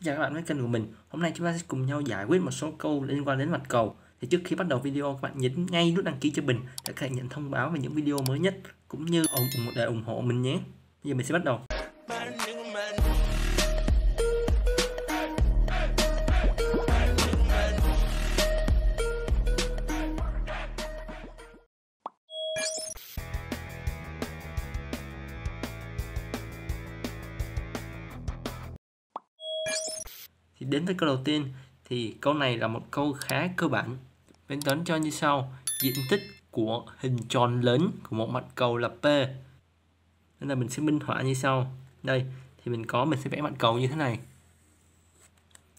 Xin chào các bạn đến kênh của mình. Hôm nay chúng ta sẽ cùng nhau giải quyết một số câu liên quan đến mặt cầu. Thì trước khi bắt đầu video các bạn nhấn ngay nút đăng ký cho mình để có thể nhận thông báo về những video mới nhất cũng như để ủng hộ mình nhé. Bây giờ mình sẽ bắt đầu. đến với câu đầu tiên thì câu này là một câu khá cơ bản. Bên toán cho như sau, diện tích của hình tròn lớn của một mặt cầu là P. Nên là mình sẽ minh họa như sau. Đây, thì mình có mình sẽ vẽ mặt cầu như thế này.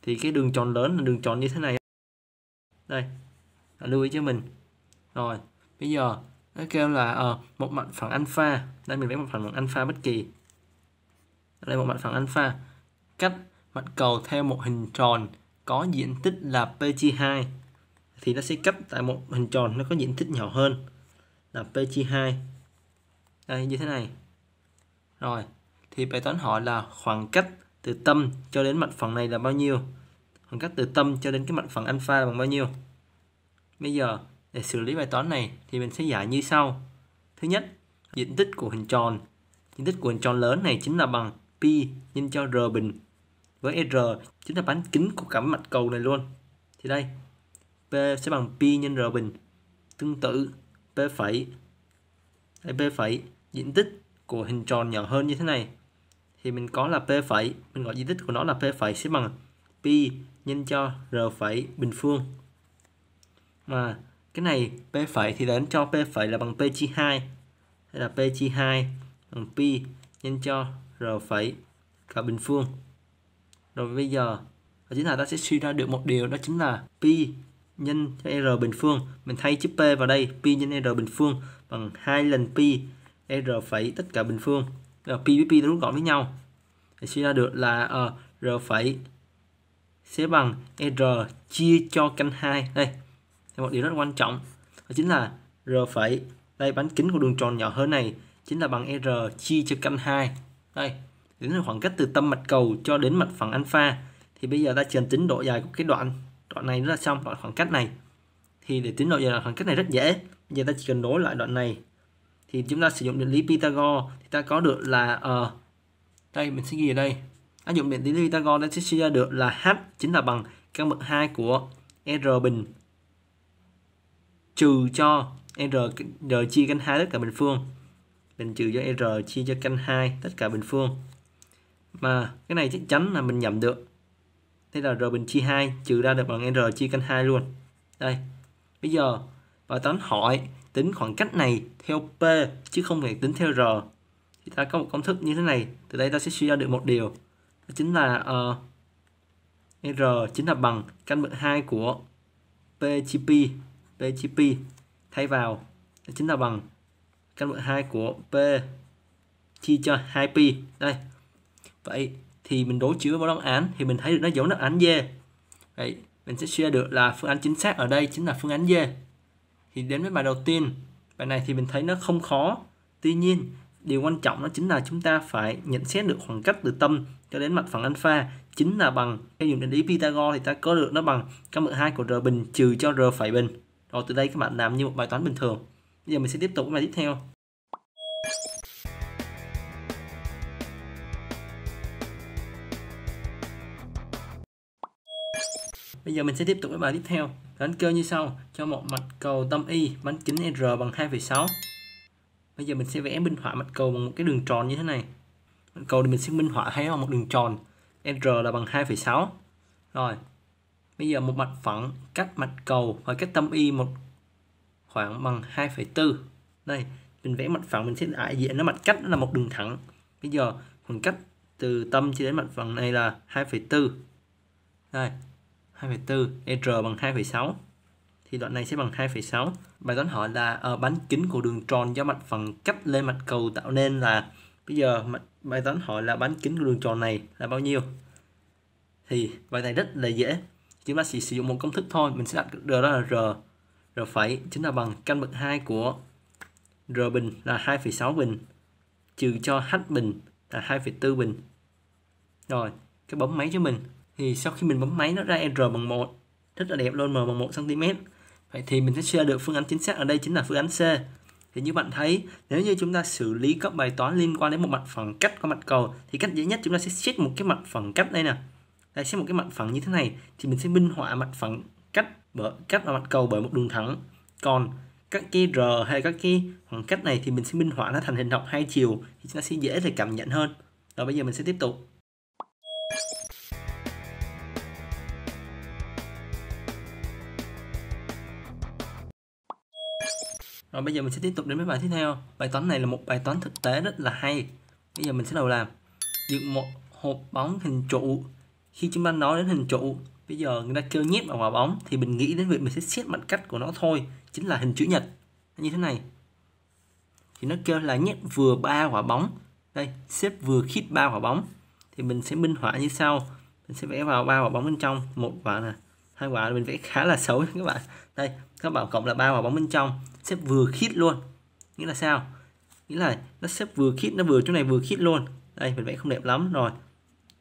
Thì cái đường tròn lớn là đường tròn như thế này. Đây, lưu ý cho mình. Rồi, bây giờ nó kêu là à, một mặt phẳng alpha. Đây mình vẽ một phẳng alpha bất kỳ. Đây một mặt phẳng alpha. Cách mặt cầu theo một hình tròn có diện tích là p chia 2 thì nó sẽ cấp tại một hình tròn nó có diện tích nhỏ hơn là p chia 2 đây như thế này rồi thì bài toán hỏi là khoảng cách từ tâm cho đến mặt phẳng này là bao nhiêu khoảng cách từ tâm cho đến cái mặt phẳng alpha là bằng bao nhiêu bây giờ để xử lý bài toán này thì mình sẽ giải như sau thứ nhất diện tích của hình tròn diện tích của hình tròn lớn này chính là bằng pi nhân cho r bình với R chính là bán kính của cả mặt cầu này luôn thì đây P sẽ bằng pi nhân R bình tương tự P phẩy đây P phẩy diện tích của hình tròn nhỏ hơn như thế này thì mình có là P phẩy mình gọi diện tích của nó là P phẩy sẽ bằng pi nhân cho R phẩy bình phương mà cái này P phẩy thì đến cho P phẩy là bằng P chia 2 hay là P chia 2 bằng pi nhân cho R phẩy cả bình phương rồi bây giờ đó chính là ta sẽ suy ra được một điều đó chính là pi nhân r bình phương. Mình thay chữ p vào đây, pi nhân r bình phương bằng hai lần pi r phẩy tất cả bình phương. Rồi pi với pi nó rút gọn với nhau. Để suy ra được là uh, r phẩy sẽ bằng r chia cho căn 2. Đây. Thì một điều rất quan trọng đó chính là r phẩy đây bán kính của đường tròn nhỏ hơn này chính là bằng r chia cho căn 2. Đây, đến khoảng cách từ tâm mặt cầu cho đến mặt phẳng alpha thì bây giờ ta cần tính độ dài của cái đoạn đoạn này nó là xong đoạn khoảng cách này thì để tính độ dài đoạn khoảng cách này rất dễ bây giờ ta chỉ cần nối lại đoạn này thì chúng ta sử dụng định lý Pythagore thì ta có được là uh, đây mình sẽ ghi ở đây áp dụng định lý Pythagore ta sẽ suy ra được là h chính là bằng căn bậc 2 của r bình trừ cho r, r chia căn 2 tất cả bình phương mình trừ cho r chia cho căn 2 tất cả bình phương mà cái này chắc chắn là mình nhầm được thế là r bình chia 2 trừ ra được bằng r chia căn 2 luôn đây bây giờ bài toán hỏi tính khoảng cách này theo p chứ không phải tính theo r thì ta có một công thức như thế này từ đây ta sẽ suy ra được một điều đó chính là uh, r chính là bằng căn bậc 2 của p chia p p chia p thay vào đó chính là bằng căn bậc 2 của p chia cho 2 pi đây vậy thì mình đối chiếu với đáp án thì mình thấy được nó giống đáp án D vậy mình sẽ share được là phương án chính xác ở đây chính là phương án D thì đến với bài đầu tiên bài này thì mình thấy nó không khó tuy nhiên điều quan trọng đó chính là chúng ta phải nhận xét được khoảng cách từ tâm cho đến mặt phẳng alpha chính là bằng theo dùng định lý Pythagore thì ta có được nó bằng căn bậc hai của r bình trừ cho r phẩy bình. Rồi từ đây các bạn làm như một bài toán bình thường. Bây giờ mình sẽ tiếp tục với bài tiếp theo. Bây giờ mình sẽ tiếp tục với bài tiếp theo. Đánh cơ như sau, cho một mặt cầu tâm Y bán kính R bằng 2,6. Bây giờ mình sẽ vẽ minh họa mặt cầu bằng một cái đường tròn như thế này. mặt cầu thì mình sẽ minh họa thấy không một đường tròn. R là bằng 2,6. Rồi. Bây giờ một mặt phẳng cách mặt cầu và cách tâm Y một khoảng bằng 2,4. Đây, mình vẽ mặt phẳng mình sẽ đại diện nó mặt cách là một đường thẳng. Bây giờ khoảng cách từ tâm cho đến mặt phẳng này là 2,4. Đây, 2,4 R bằng 2,6 thì đoạn này sẽ bằng 2,6 bài toán hỏi là uh, ờ, bán kính của đường tròn do mặt phẳng cách lên mặt cầu tạo nên là bây giờ bài toán hỏi là bán kính của đường tròn này là bao nhiêu thì bài này rất là dễ chúng ta chỉ sử dụng một công thức thôi mình sẽ đặt r đó là r r phẩy chính là bằng căn bậc 2 của r bình là 2,6 bình trừ cho h bình là 2,4 bình rồi cái bấm máy cho mình thì sau khi mình bấm máy nó ra r bằng 1 rất là đẹp luôn m bằng 1 cm vậy thì mình sẽ share được phương án chính xác ở đây chính là phương án C thì như bạn thấy nếu như chúng ta xử lý các bài toán liên quan đến một mặt phẳng cách qua mặt cầu thì cách dễ nhất chúng ta sẽ xét một cái mặt phẳng cách đây nè đây xét một cái mặt phẳng như thế này thì mình sẽ minh họa mặt phẳng cách bởi cách vào mặt cầu bởi một đường thẳng còn các cái r hay các cái khoảng cách này thì mình sẽ minh họa nó thành hình học hai chiều thì nó sẽ dễ để cảm nhận hơn rồi bây giờ mình sẽ tiếp tục Rồi bây giờ mình sẽ tiếp tục đến với bài tiếp theo. Bài toán này là một bài toán thực tế rất là hay. Bây giờ mình sẽ đầu làm. Dựng một hộp bóng hình trụ. Khi chúng ta nói đến hình trụ, bây giờ người ta kêu nhét vào quả bóng thì mình nghĩ đến việc mình sẽ xét mặt cách của nó thôi, chính là hình chữ nhật. Như thế này. Thì nó kêu là nhét vừa ba quả bóng. Đây, xếp vừa khít ba quả bóng. Thì mình sẽ minh họa như sau. Mình sẽ vẽ vào ba quả bóng bên trong, một quả nè, hai quả mình vẽ khá là xấu các bạn. Đây, các bạn cộng là ba quả bóng bên trong xếp vừa khít luôn nghĩa là sao nghĩa là nó xếp vừa khít nó vừa chỗ này vừa khít luôn đây mình vẽ không đẹp lắm rồi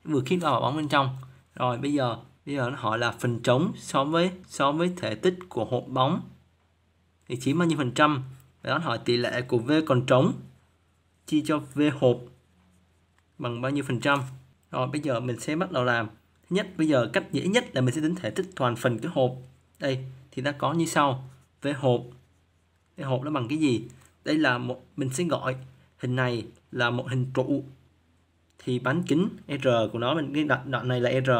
vừa khít vào bóng bên trong rồi bây giờ bây giờ nó hỏi là phần trống so với so với thể tích của hộp bóng thì chiếm bao nhiêu phần trăm nó hỏi tỷ lệ của v còn trống chia cho v hộp bằng bao nhiêu phần trăm rồi bây giờ mình sẽ bắt đầu làm thứ nhất bây giờ cách dễ nhất là mình sẽ tính thể tích toàn phần cái hộp đây thì ta có như sau v hộp cái hộp nó bằng cái gì đây là một mình sẽ gọi hình này là một hình trụ thì bán kính r của nó mình cái đoạn, đoạn này là r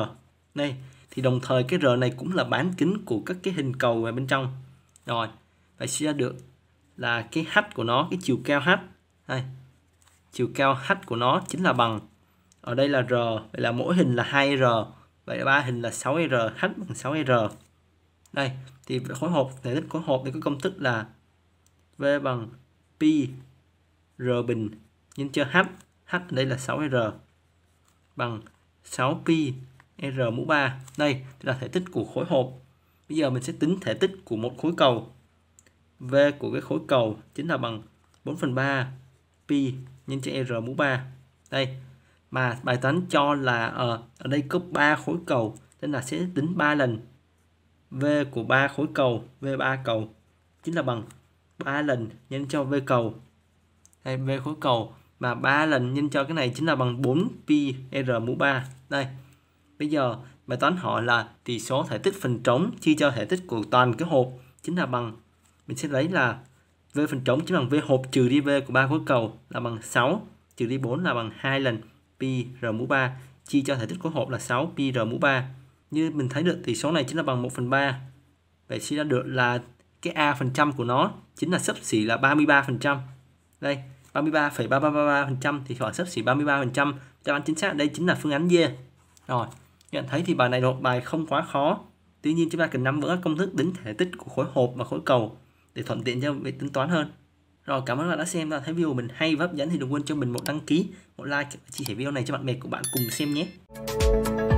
đây thì đồng thời cái r này cũng là bán kính của các cái hình cầu ở bên trong rồi phải suy ra được là cái h của nó cái chiều cao h đây chiều cao h của nó chính là bằng ở đây là r vậy là mỗi hình là 2r vậy ba hình là 6r h bằng 6r đây thì khối hộp thể tích khối hộp thì có công thức là V bằng pi R bình nhân cho H H đây là 6R bằng 6 pi R mũ 3 đây là thể tích của khối hộp bây giờ mình sẽ tính thể tích của một khối cầu V của cái khối cầu chính là bằng 4 phần 3 pi nhân cho R mũ 3 đây mà bài toán cho là ở, ờ, ở đây có 3 khối cầu nên là sẽ tính 3 lần V của 3 khối cầu V3 cầu chính là bằng 3 lần nhân cho v cầu hay v khối cầu mà 3 lần nhân cho cái này chính là bằng 4 pi r mũ 3 đây bây giờ bài toán họ là tỷ số thể tích phần trống chia cho thể tích của toàn cái hộp chính là bằng mình sẽ lấy là v phần trống chính bằng v hộp trừ đi v của ba khối cầu là bằng 6 trừ đi 4 là bằng 2 lần pi r mũ 3 chia cho thể tích của hộp là 6 pi r mũ 3 như mình thấy được tỷ số này chính là bằng 1 phần 3 vậy suy ra được là cái a phần trăm của nó chính là sấp xỉ là 33 phần trăm đây 33,333 phần trăm thì khoảng sấp xỉ 33 phần trăm cho án chính xác đây chính là phương án D rồi nhận thấy thì bài này một bài không quá khó tuy nhiên chúng ta cần nắm vững các công thức tính thể tích của khối hộp và khối cầu để thuận tiện cho việc tính toán hơn rồi cảm ơn các bạn đã xem và thấy video mình hay và hấp dẫn thì đừng quên cho mình một đăng ký một like chia sẻ video này cho bạn bè của bạn cùng xem nhé